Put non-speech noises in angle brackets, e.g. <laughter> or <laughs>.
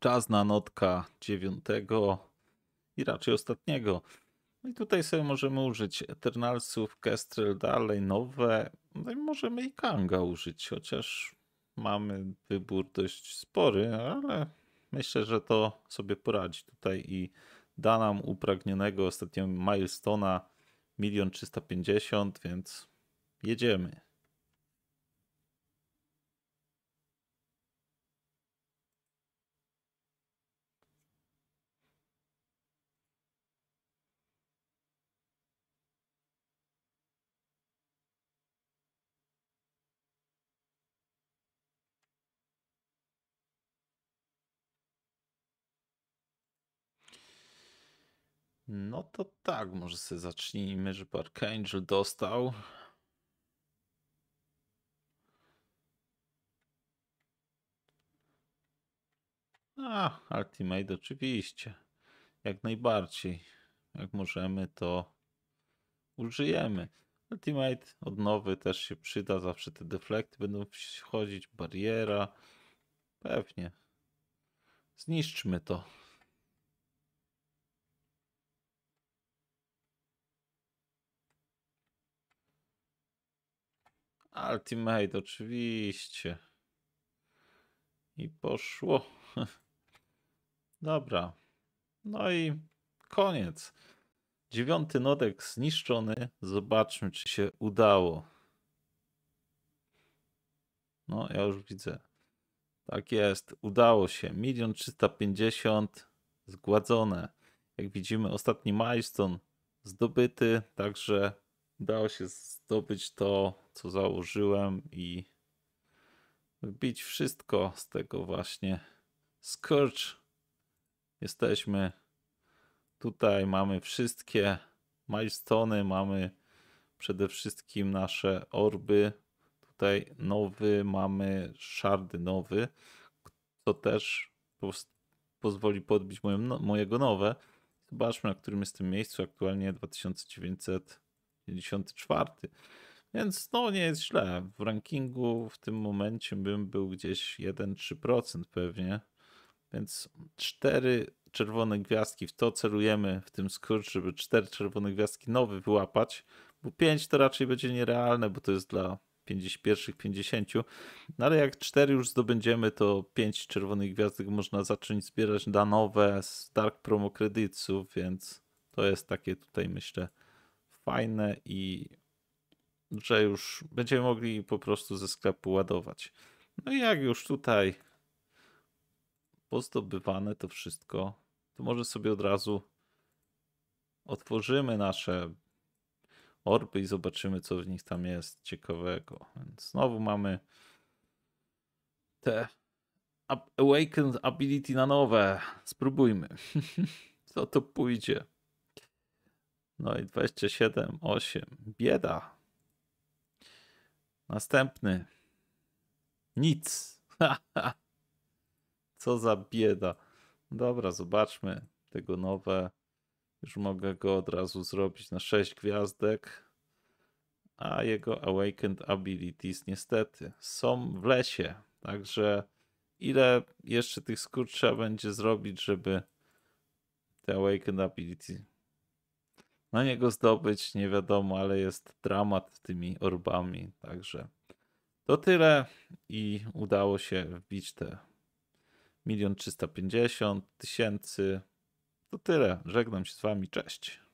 czas na notka dziewiątego i raczej ostatniego. No I tutaj sobie możemy użyć Eternalsów, Kestrel dalej, nowe. No i możemy i Kanga użyć, chociaż mamy wybór dość spory, ale myślę, że to sobie poradzi tutaj i da nam upragnionego ostatniego milestona 1 350 więc jedziemy. No to tak, może sobie zacznijmy, żeby Archangel dostał. A, Ultimate oczywiście. Jak najbardziej. Jak możemy, to użyjemy. Ultimate od nowy też się przyda, zawsze te deflekty będą wchodzić. bariera. Pewnie. Zniszczmy to. Ultimate, oczywiście. I poszło. <laughs> Dobra. No i koniec. Dziewiąty nodek zniszczony. Zobaczmy, czy się udało. No, ja już widzę. Tak jest, udało się. Milion 350 zgładzone. Jak widzimy, ostatni milestone zdobyty, także Udało się zdobyć to, co założyłem i wbić wszystko z tego właśnie. Scourge. Jesteśmy tutaj, mamy wszystkie milestone, mamy przede wszystkim nasze orby. Tutaj nowy, mamy szardy nowy, co też pozwoli podbić moje, no-, mojego nowe. Zobaczmy, na którym jestem miejscu. Aktualnie 2900. 54. Więc no nie jest źle. W rankingu w tym momencie bym był gdzieś 1-3% pewnie. Więc 4 czerwone gwiazdki, w to celujemy w tym skrócie, żeby 4 czerwone gwiazdki nowy wyłapać, bo 5 to raczej będzie nierealne, bo to jest dla 51 50, no ale jak 4 już zdobędziemy, to 5 czerwonych gwiazdek można zacząć zbierać na nowe z Dark Promo kredytów, więc to jest takie tutaj myślę fajne i że już będziemy mogli po prostu ze sklepu ładować. No i jak już tutaj pozdobywane to wszystko, to może sobie od razu otworzymy nasze orby i zobaczymy, co w nich tam jest ciekawego. Więc znowu mamy te Awakened Ability na nowe. Spróbujmy. <laughs> co to pójdzie. No i 27, 8. Bieda. Następny. Nic. <laughs> Co za bieda. Dobra, zobaczmy tego nowe. Już mogę go od razu zrobić na 6 gwiazdek. A jego Awakened Abilities niestety są w lesie. Także ile jeszcze tych skór trzeba będzie zrobić, żeby te Awakened Abilities na niego zdobyć, nie wiadomo, ale jest dramat z tymi orbami, także to tyle i udało się wbić te milion trzysta pięćdziesiąt tysięcy. To tyle, żegnam się z wami, cześć.